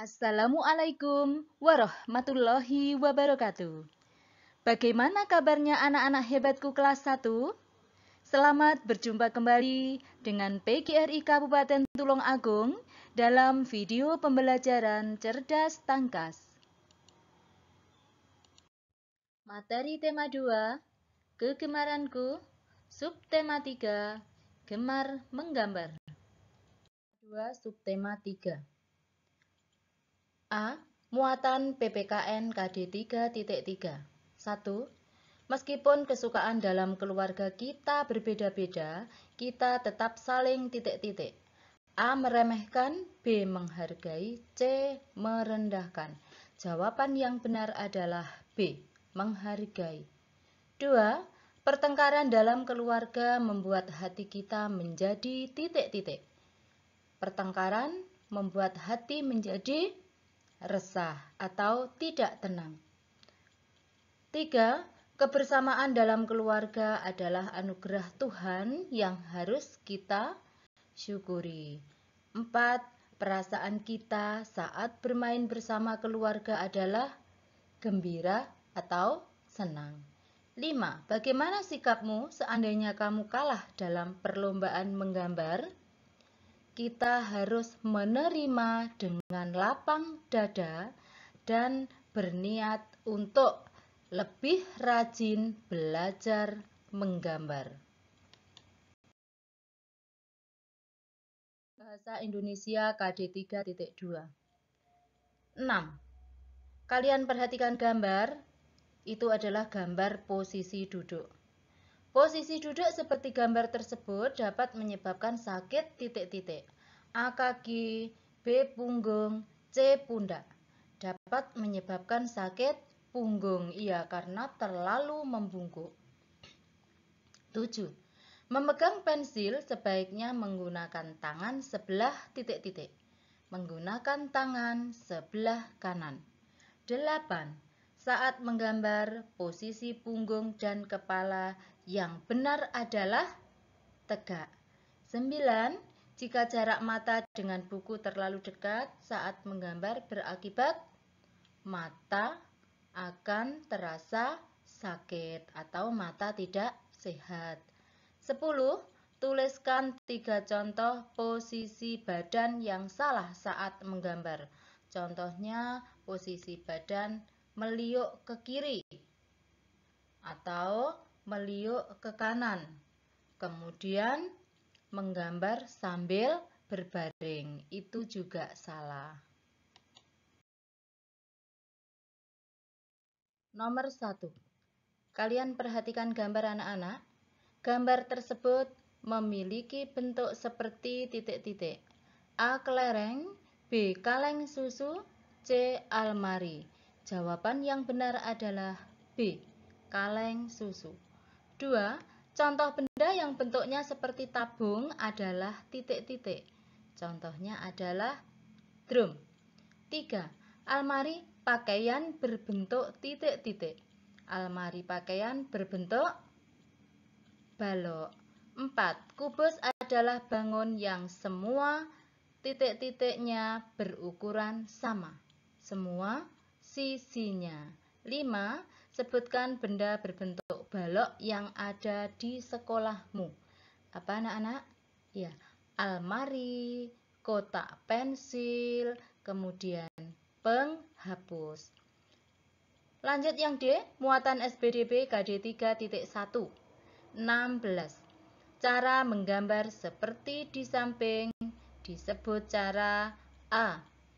Assalamualaikum warahmatullahi wabarakatuh. Bagaimana kabarnya anak-anak hebatku kelas 1? Selamat berjumpa kembali dengan PGRI Kabupaten Tulung Agung dalam video pembelajaran Cerdas Tangkas. Materi tema 2, Kegemaranku, subtema 3, Gemar Menggambar. 2, subtema 3. A. Muatan PPKN KD 3.3 1. Meskipun kesukaan dalam keluarga kita berbeda-beda, kita tetap saling titik-titik. A. Meremehkan B. Menghargai C. Merendahkan Jawaban yang benar adalah B. Menghargai 2. Pertengkaran dalam keluarga membuat hati kita menjadi titik-titik Pertengkaran membuat hati menjadi resah atau tidak tenang. Tiga, kebersamaan dalam keluarga adalah anugerah Tuhan yang harus kita syukuri. Empat, perasaan kita saat bermain bersama keluarga adalah gembira atau senang. Lima, Bagaimana sikapmu seandainya kamu kalah dalam perlombaan menggambar? kita harus menerima dengan lapang dada dan berniat untuk lebih rajin belajar menggambar. Bahasa Indonesia KD 3.2 6. Kalian perhatikan gambar, itu adalah gambar posisi duduk. Posisi duduk seperti gambar tersebut dapat menyebabkan sakit titik-titik. A kaki, B punggung, C pundak. Dapat menyebabkan sakit punggung, iya karena terlalu membungkuk. 7. Memegang pensil sebaiknya menggunakan tangan sebelah titik-titik. Menggunakan tangan sebelah kanan. 8. Saat menggambar, posisi punggung dan kepala yang benar adalah tegak. 9. Jika jarak mata dengan buku terlalu dekat saat menggambar berakibat mata akan terasa sakit atau mata tidak sehat. 10. Tuliskan tiga contoh posisi badan yang salah saat menggambar. Contohnya posisi badan meliuk ke kiri atau meliuk ke kanan. Kemudian menggambar sambil berbaring. Itu juga salah. Nomor satu, Kalian perhatikan gambar anak-anak. Gambar tersebut memiliki bentuk seperti titik-titik. A. Kelereng B. Kaleng susu C. Almari Jawaban yang benar adalah B. Kaleng susu 2. Contoh benda yang bentuknya seperti tabung adalah titik-titik. Contohnya adalah drum. 3. Almari pakaian berbentuk titik-titik. Almari pakaian berbentuk balok. 4. Kubus adalah bangun yang semua titik-titiknya berukuran sama. Semua sisinya. 5. Sebutkan benda berbentuk balok yang ada di sekolahmu. Apa anak-anak? Ya, almari, kotak pensil, kemudian penghapus. Lanjut yang D, muatan SBDB KD 3.1. 16. Cara menggambar seperti di samping disebut cara A.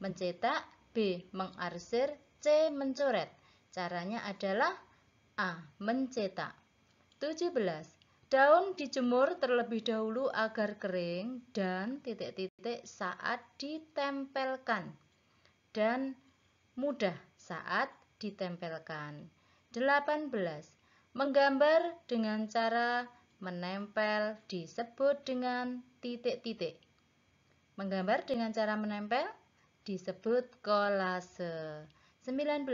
Mencetak, B. Mengarsir, C. Mencoret. Caranya adalah A. Mencetak 17. Daun dijemur terlebih dahulu agar kering dan titik-titik saat ditempelkan dan mudah saat ditempelkan. 18. Menggambar dengan cara menempel disebut dengan titik-titik. Menggambar dengan cara menempel disebut kolase. 19.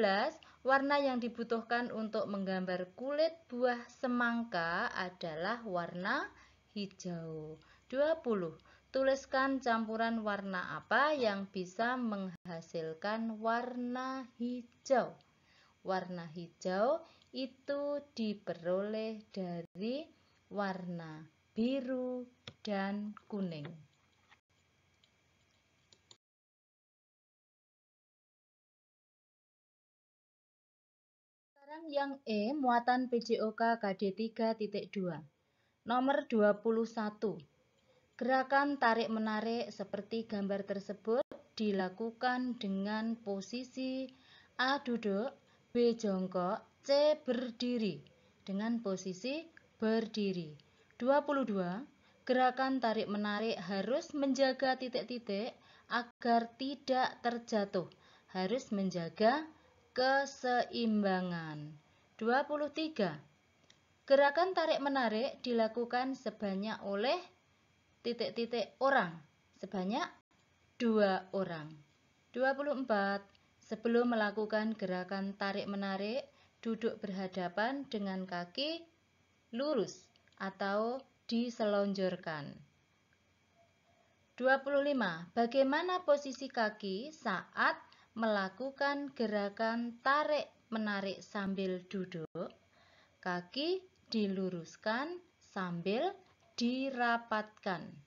Warna yang dibutuhkan untuk menggambar kulit buah semangka adalah warna hijau. 20. Tuliskan campuran warna apa yang bisa menghasilkan warna hijau. Warna hijau itu diperoleh dari warna biru dan kuning. yang E muatan PJOK KD 3.2 Nomor 21 Gerakan tarik-menarik seperti gambar tersebut dilakukan dengan posisi A duduk, B jongkok, C berdiri dengan posisi berdiri. 22. Gerakan tarik-menarik harus menjaga titik-titik agar tidak terjatuh. Harus menjaga keseimbangan. 23. Gerakan tarik-menarik dilakukan sebanyak oleh titik-titik orang, sebanyak dua orang. 24. Sebelum melakukan gerakan tarik-menarik, duduk berhadapan dengan kaki lurus atau diselonjorkan. 25. Bagaimana posisi kaki saat melakukan gerakan tarik-menarik sambil duduk, kaki diluruskan sambil dirapatkan.